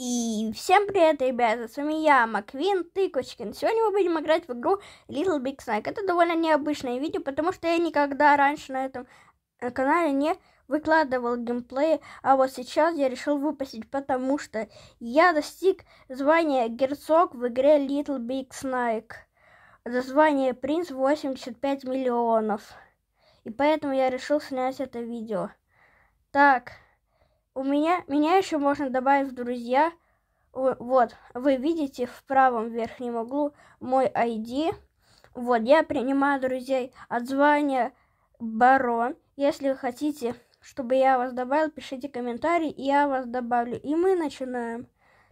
И всем привет, ребята, с вами я, Маквин Тыкочкин. Сегодня мы будем играть в игру Little Big Snake. Это довольно необычное видео, потому что я никогда раньше на этом э, канале не выкладывал геймплей, а вот сейчас я решил выпустить, потому что я достиг звания герцог в игре Little Big Snake. За звание принц 85 миллионов. И поэтому я решил снять это видео. Так, у меня, меня еще можно добавить в друзья. Вот, вы видите в правом верхнем углу мой ID. Вот, я принимаю друзей от звания Барон. Если вы хотите, чтобы я вас добавил, пишите комментарий, и я вас добавлю. И мы начинаем.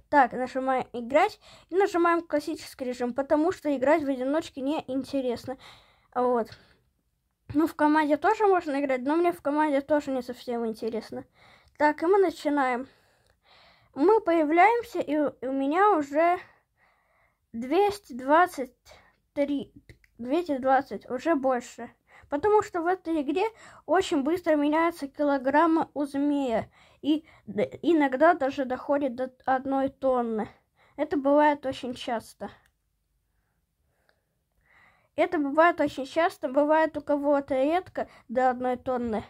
Так, нажимаем играть и нажимаем классический режим, потому что играть в одиночке неинтересно. Вот. Ну, в команде тоже можно играть, но мне в команде тоже не совсем интересно. Так, и мы начинаем. Мы появляемся, и у меня уже 223, 220, уже больше. Потому что в этой игре очень быстро меняются килограммы у змея. И иногда даже доходит до одной тонны. Это бывает очень часто. Это бывает очень часто, бывает у кого-то редко, до одной тонны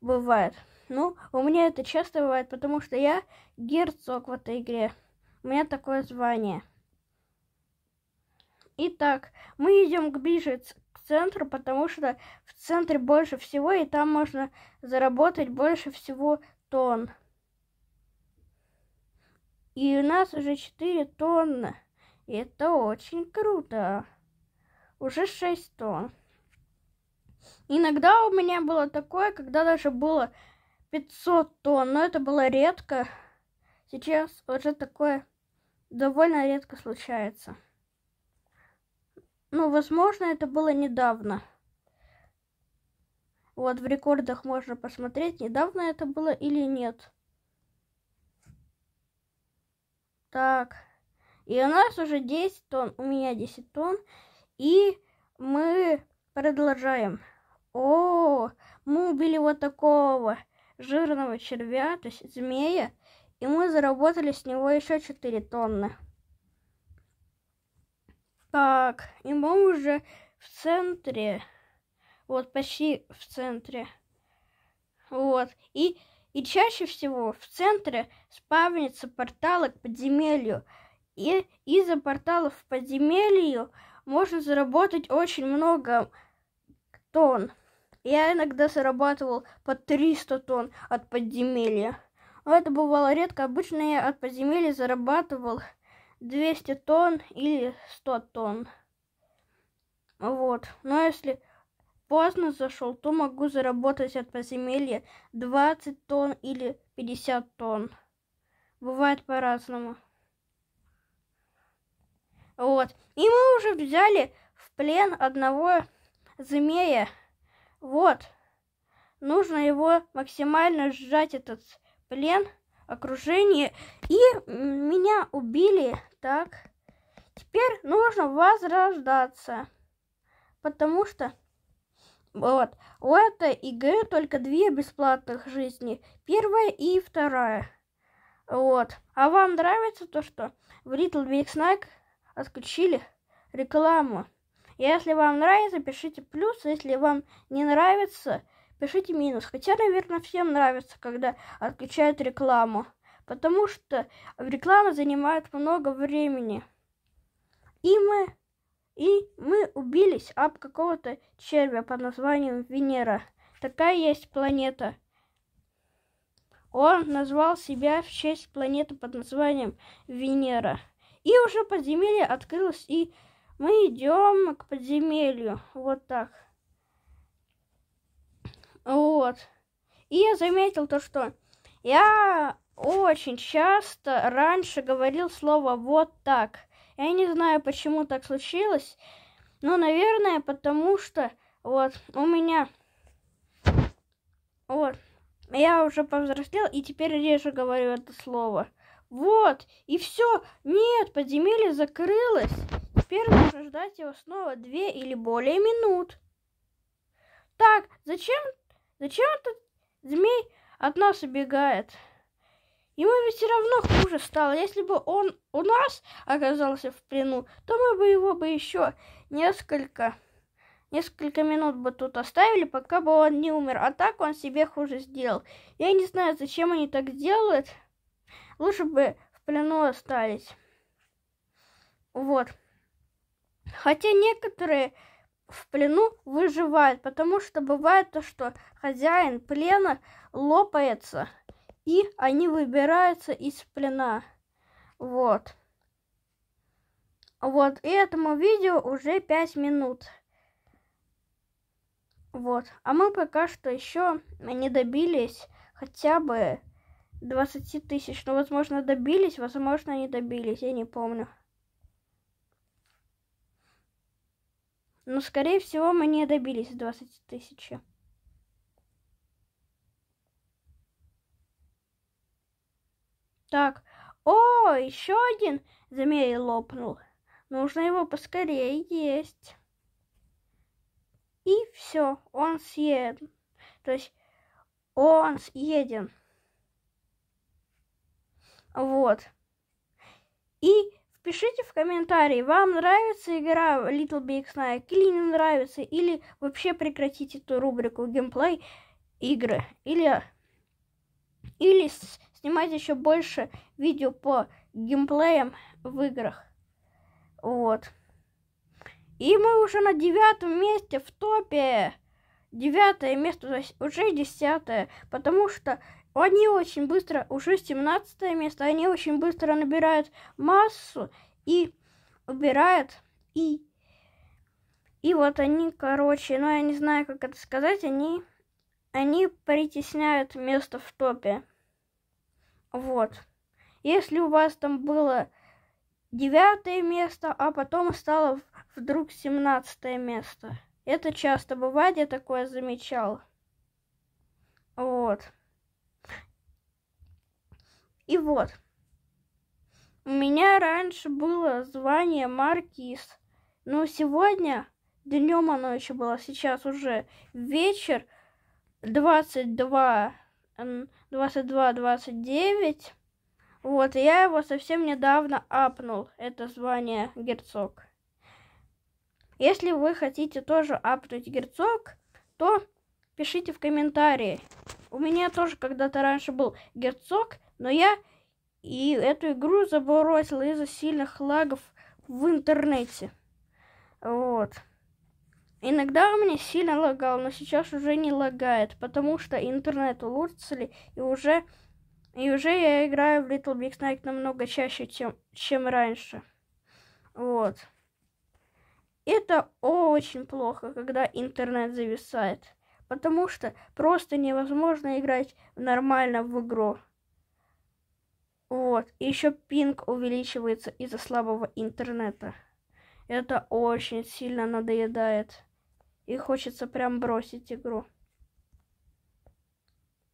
бывает. Ну, у меня это часто бывает, потому что я герцог в этой игре. У меня такое звание. Итак, мы идем к ближе к центру, потому что в центре больше всего, и там можно заработать больше всего тонн. И у нас уже 4 тонны. И это очень круто. Уже 6 тонн. Иногда у меня было такое, когда даже было 500 тонн, но это было редко. Сейчас уже такое довольно редко случается. Ну, возможно, это было недавно. Вот в рекордах можно посмотреть, недавно это было или нет. Так. И у нас уже 10 тонн, у меня 10 тонн. И мы продолжаем. О, мы убили вот такого жирного червя, то есть змея, и мы заработали с него еще 4 тонны. Так, и мы уже в центре, вот почти в центре. Вот, и, и чаще всего в центре спавнится порталы к подземелью. И из-за порталов в подземелью можно заработать очень много тонн. Я иногда зарабатывал по 300 тонн от подземелья. Но это бывало редко. Обычно я от подземелья зарабатывал 200 тонн или 100 тонн. Вот. Но если поздно зашел, то могу заработать от подземелья 20 тонн или 50 тонн. Бывает по-разному. Вот. И мы уже взяли в плен одного змея. Вот. Нужно его максимально сжать, этот плен, окружение. И меня убили. Так. Теперь нужно возрождаться. Потому что... Вот. У этой игры только две бесплатных жизни. Первая и вторая. Вот. А вам нравится то, что в Little Big Snack отключили рекламу? Если вам нравится, пишите плюс, если вам не нравится, пишите минус. Хотя, наверное, всем нравится, когда отключают рекламу, потому что реклама занимает много времени. И мы, и мы убились об какого-то червя под названием Венера. Такая есть планета. Он назвал себя в честь планеты под названием Венера. И уже подземелье открылось и мы идем к подземелью. Вот так. Вот. И я заметил то, что я очень часто раньше говорил слово «вот так». Я не знаю, почему так случилось. Но, наверное, потому что вот у меня... Вот. Я уже повзрослел и теперь реже говорю это слово. Вот. И все. Нет, подземелье закрылось. Теперь нужно ждать его снова две или более минут. Так, зачем, зачем этот змей от нас убегает? Ему ведь все равно хуже стало. Если бы он у нас оказался в плену, то мы бы его бы еще несколько, несколько минут бы тут оставили, пока бы он не умер. А так он себе хуже сделал. Я не знаю, зачем они так делают. Лучше бы в плену остались. Вот. Хотя некоторые в плену выживают, потому что бывает то, что хозяин плена лопается, и они выбираются из плена. Вот. Вот, и этому видео уже 5 минут. Вот, а мы пока что еще не добились хотя бы 20 тысяч. но ну, возможно, добились, возможно, не добились, я не помню. Но, ну, скорее всего, мы не добились 20 тысяч. Так. О, еще один змей лопнул. Нужно его поскорее есть. И все, он съеден. То есть он съеден. Вот. И Пишите в комментарии, вам нравится игра Little Big Snake или не нравится, или вообще прекратите эту рубрику геймплей игры, или, или снимать еще больше видео по геймплеям в играх. Вот. И мы уже на девятом месте в топе. Девятое место, уже десятое, потому что они очень быстро, уже 17 место, они очень быстро набирают массу и убирают и... И вот они, короче, ну я не знаю, как это сказать, они, они притесняют место в топе. Вот. Если у вас там было девятое место, а потом стало вдруг семнадцатое место. Это часто бывает, я такое замечал. Вот. И вот. У меня раньше было звание маркиз. Но сегодня, днем оно еще было, сейчас уже вечер, 22, 22, 29. Вот, я его совсем недавно апнул, это звание герцог. Если вы хотите тоже апнуть герцог, то пишите в комментарии. У меня тоже когда-то раньше был герцог, но я и эту игру забросил из-за сильных лагов в интернете. Вот. Иногда у меня сильно лагал, но сейчас уже не лагает, потому что интернет улучшили, и уже, и уже я играю в Little Big Night намного чаще, чем, чем раньше. Вот. Это очень плохо, когда интернет зависает, потому что просто невозможно играть нормально в игру. Вот. И еще пинг увеличивается из-за слабого интернета. Это очень сильно надоедает. И хочется прям бросить игру.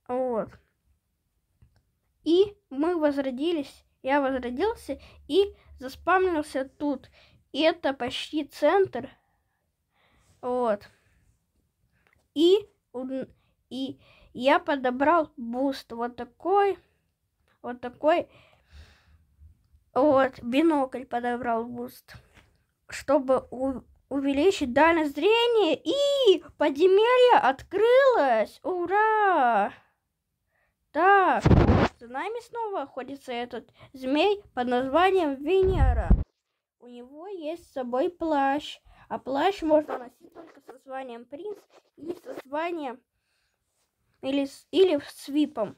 Вот. И мы возродились. Я возродился и заспамнился тут. И это почти центр. Вот. И, и я подобрал буст вот такой. Вот такой вот бинокль подобрал буст, чтобы у увеличить дальность зрения, и подземелье открылось! Ура! Так, за нами снова охотится этот змей под названием Венера. У него есть с собой плащ, а плащ можно носить только со званием принц или со званием или, или с випом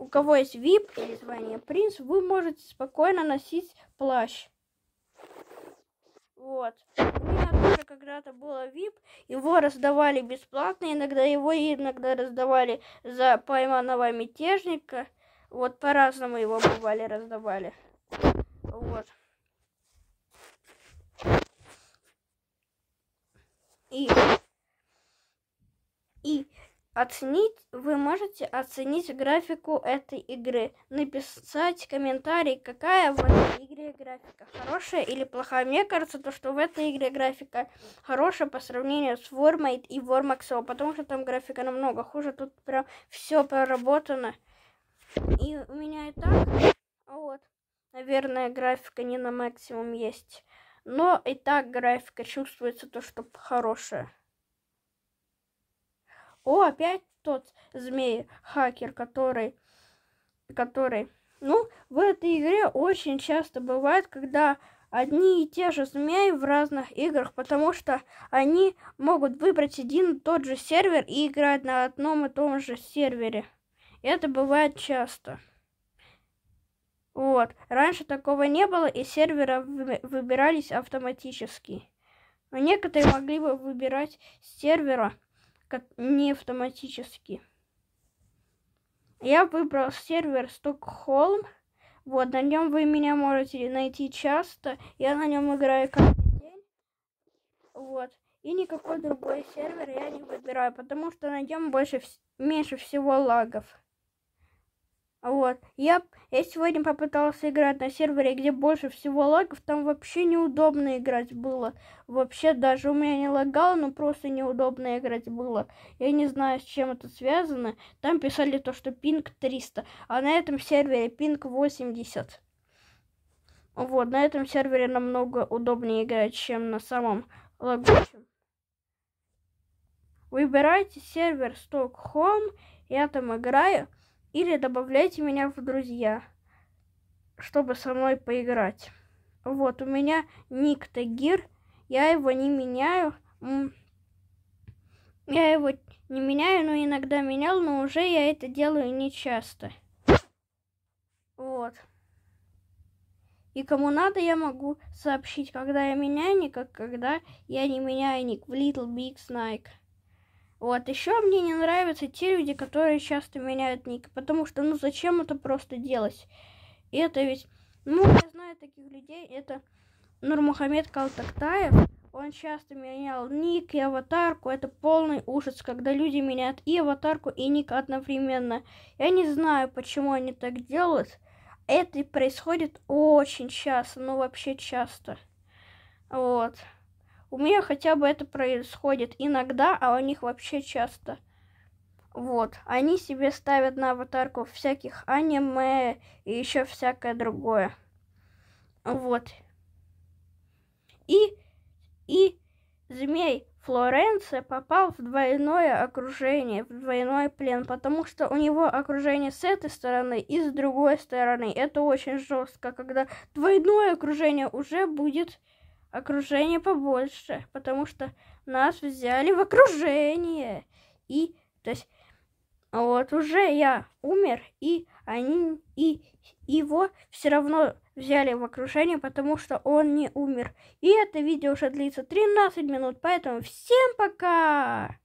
у кого есть VIP или звание принц, вы можете спокойно носить плащ. Вот. У меня тоже когда-то было VIP, его раздавали бесплатно, иногда его иногда раздавали за пойманного мятежника. Вот по-разному его бывали раздавали. Вот. И и оценить, вы можете оценить графику этой игры, написать комментарий, какая в этой игре графика, хорошая или плохая. Мне кажется, то, что в этой игре графика хорошая по сравнению с Warmaid и Warmaxo, а потому что там графика намного хуже, тут прям все проработано. И у меня и так, вот, наверное, графика не на максимум есть. Но и так графика чувствуется то, что хорошая. О, опять тот змей-хакер, который, который... Ну, в этой игре очень часто бывает, когда одни и те же змеи в разных играх, потому что они могут выбрать один и тот же сервер и играть на одном и том же сервере. Это бывает часто. Вот. Раньше такого не было, и сервера выбирались автоматически. Но некоторые могли бы выбирать сервера как не автоматически. Я выбрал сервер Стокхолм. Вот, на нем вы меня можете найти часто. Я на нем играю каждый день. Вот. И никакой другой сервер я не выбираю, потому что на нем больше, меньше всего лагов. Вот. Я, я сегодня попытался играть на сервере, где больше всего лагов. Там вообще неудобно играть было. Вообще даже у меня не лагало, но просто неудобно играть было. Я не знаю, с чем это связано. Там писали то, что пинг 300, а на этом сервере пинг 80. Вот, на этом сервере намного удобнее играть, чем на самом лагучем. Выбирайте сервер Стокхолм. Я там играю. Или добавляйте меня в друзья, чтобы со мной поиграть. Вот, у меня ник Тагир, я его не меняю. Я его не меняю, но иногда менял, но уже я это делаю не часто. Вот. И кому надо, я могу сообщить, когда я меняю ник, а когда я не меняю ник в Little Big Snake. Вот, еще мне не нравятся те люди, которые часто меняют ник, потому что, ну, зачем это просто делать? И это ведь, ну, я знаю таких людей, это Нурмухамед Калтактаев, он часто менял ник и аватарку, это полный ужас, когда люди меняют и аватарку, и ник одновременно. Я не знаю, почему они так делают, это происходит очень часто, ну, вообще часто. Вот. У меня хотя бы это происходит иногда, а у них вообще часто. Вот, они себе ставят на аватарку всяких аниме и еще всякое другое. Вот. И, и змей Флоренция попал в двойное окружение, в двойной плен, потому что у него окружение с этой стороны и с другой стороны. Это очень жестко, когда двойное окружение уже будет окружение побольше, потому что нас взяли в окружение. И, то есть, вот уже я умер, и они, и его все равно взяли в окружение, потому что он не умер. И это видео уже длится 13 минут, поэтому всем пока!